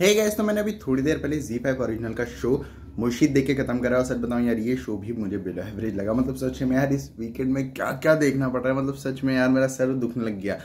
है गैस तो मैंने अभी थोड़ी देर पहले जी फाइव ओरिजिनल का शो मुर्शीद देख के खत्म करा और सच बताऊँ यार ये शो भी मुझे बिलो एवरेज लगा मतलब सच में यार इस वीकेंड में क्या क्या देखना पड़ रहा है मतलब सच में यार मेरा सर दुखने लग गया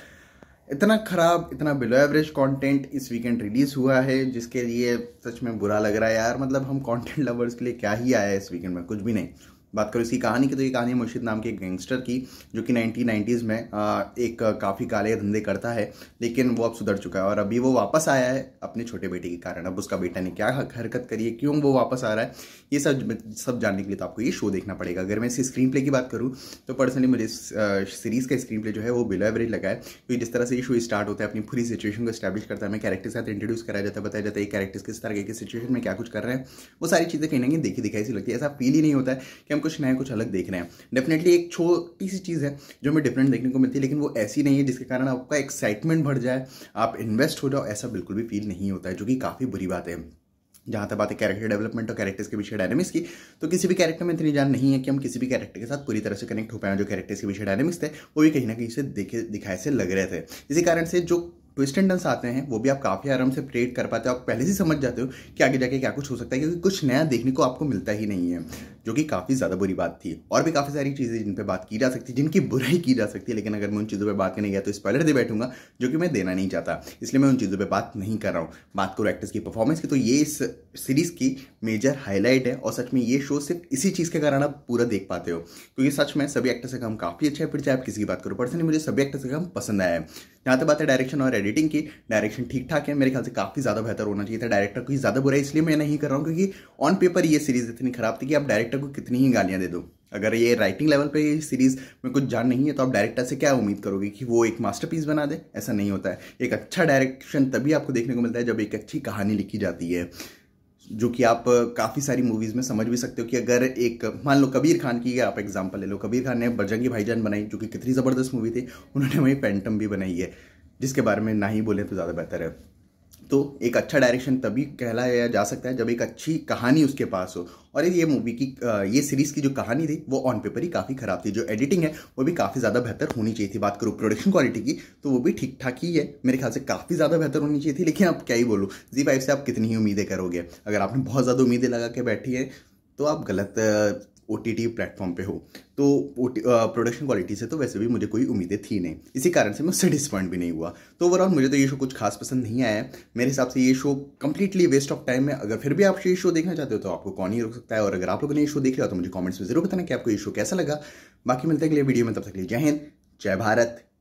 इतना खराब इतना बिलो एवरेज कंटेंट इस वीकेंड रिलीज़ हुआ है जिसके लिए सच में बुरा लग रहा है यार मतलब हम कंटेंट लवर्स के लिए क्या ही आया है इस वीकेंड में कुछ भी नहीं बात करूँ इसकी कहानी की तो ये कहानी है मुर्शिद नाम के एक गैंगस्टर की जो कि नाइनटीन नाइन्टीज़ में एक काफ़ी काले धंधे करता है लेकिन वो अब सुधर चुका है और अभी वो वापस आया है अपने छोटे बेटे के कारण अब उसका बेटा ने क्या हरकत करी है क्यों वो वापस आ रहा है ये सब सब जानने के लिए तो आपको ये शो देखना पड़ेगा अगर मैं इस स्क्रीन प्ले की बात करूँ तो पर्सनली मुझे सीरीज़ का स्क्रीन प्ले जो है वो बिलो एवरेज लगा है क्योंकि जिस तरह से ये शो स्टार्ट होता है अपनी पूरी सिचुएशन को स्टैब्लिश करता है मैं कैरेक्टर के साथ इंट्रोड्यूस कराया जाता है बताया जाता है कैरेक्टर किस तरह के सिचुएशन में क्या कुछ कर रहे हैं वो सारी चीज़ें कहीं ना कहीं देखी दिखाई सी लगती है ऐसा फील ही नहीं होता है कि हम कुछ नया कुछ अलग देख रहे हैं डेफिनेटली एक छोटी सी चीज़ है जो हमें डिफरेंट देखने को मिलती है लेकिन वो ऐसी नहीं है जिसके कारण आपका एक्साइटमेंट बढ़ जाए आप इन्वेस्ट हो जाओ ऐसा बिल्कुल भी फील नहीं होता है जो कि काफ़ी बुरी बात है जहाँ तक बात है कैरेक्टर डेवलपमेंट और कैरेक्टर्स के पीछे डायनेमिक्स की तो किसी भी कैरेक्टर में इतनी जान नहीं है कि हम किसी भी कैरेक्टर के साथ पूरी तरह से कनेक्ट हो पाए जो कैरेक्टर्स के पीछे डायनेमिक्स थे वो भी कहीं ना कहीं से देखे दिखाए से लग रहे थे इसी कारण से जो ट्विस्ट एंड टर्न्स आते हैं वो भी आप काफ़ी आराम से प्रेड कर पाते हो आप पहले से समझ जाते हो कि आगे जाके क्या कुछ हो सकता है क्योंकि कुछ नया देखने को आपको मिलता ही नहीं है जो कि काफ़ी ज़्यादा बुरी बात थी और भी काफ़ी सारी चीज़ें जिन पर बात की जा सकती है जिनकी बुराई की जा सकती है लेकिन अगर मैं उन चीज़ों पर बात करने गया तो स्पॉलर दे बैठूंगा जो कि मैं देना नहीं चाहता इसलिए मैं उन चीज़ों पर बात नहीं कर रहा हूँ बात करूँ एक्टर्स की परफॉर्मेंस की तो ये इस सीरीज़ की मेजर हाईलाइट है और सच में ये शो सिर्फ इसी चीज़ के कारण आप पूरा देख पाते हो क्योंकि सच में सभी एक्टर्स का काम काफ़ी अच्छा है फिर चाहे आप किसी की बात करो पर्सनली मुझे सभी एक्टर्स का काम पसंद आया है जहाँ तक बात है डायरेक्शन और एडिटिंग की डायरेक्शन ठीक ठाक है मेरे ख्याल से काफ़ी ज़्यादा बेहतर होना चाहिए था डायरेक्टर को ही ज़्यादा बुरा इसलिए मैं नहीं कर रहा हूँ क्योंकि ऑन पेपर ये सीरीज़ इतनी ख़राब थी कि आप डायरेक्टर को कितनी ही गालियाँ दे दो अगर ये राइटिंग लेवल पे सीरीज़ में कुछ जान नहीं है तो आप डायरेक्टर से क्या उम्मीद करोगे कि वो एक मास्टरपीस बना दे ऐसा नहीं होता है एक अच्छा डायरेक्शन तभी आपको देखने को मिलता है जब एक अच्छी कहानी लिखी जाती है जो कि आप काफ़ी सारी मूवीज़ में समझ भी सकते हो कि अगर एक मान लो कबीर खान की आप एग्जांपल ले लो कबीर खान ने बजरंगी भाईजान बनाई जो कि कितनी ज़बरदस्त मूवी थी उन्होंने वही पेंटम भी बनाई है जिसके बारे में ना ही बोले तो ज़्यादा बेहतर है तो एक अच्छा डायरेक्शन तभी कहलाया जा सकता है जब एक अच्छी कहानी उसके पास हो और ये मूवी की ये सीरीज़ की जो कहानी थी वो ऑन पेपर ही काफ़ी ख़राब थी जो एडिटिंग है वो भी काफ़ी ज़्यादा बेहतर होनी चाहिए थी बात करूँ प्रोडक्शन क्वालिटी की तो वो भी ठीक ठाक ही है मेरे ख्याल से काफ़ी ज़्यादा बेहतर होनी चाहिए थी लेकिन आप क्या ही बोलो जी फाइव से आप कितनी ही उम्मीदें करोगे अगर आपने बहुत ज़्यादा उम्मीदें लगा के बैठी है तो आप गलत ओ टी टी प्लेटफॉर्म पर हो तो प्रोडक्शन क्वालिटी से तो वैसे भी मुझे कोई उम्मीदें थी नहीं इसी कारण से मैं उससे डिसअपॉइंट भी नहीं हुआ तो ओवरऑल मुझे तो ये शो कुछ खास पसंद नहीं आया मेरे हिसाब से ये show completely waste of time है अगर फिर भी आप ये शो देखना चाहते हो तो आपको कौन ही रोक सकता है और अगर आप लोगों ने ये शो देख लिया तो मुझे कॉमेंट्स में जरूर बताना कि आपको ये शो कैसा लगा बाकी मिलते अगले वीडियो में तब तक लिए जय हिंद जय भारत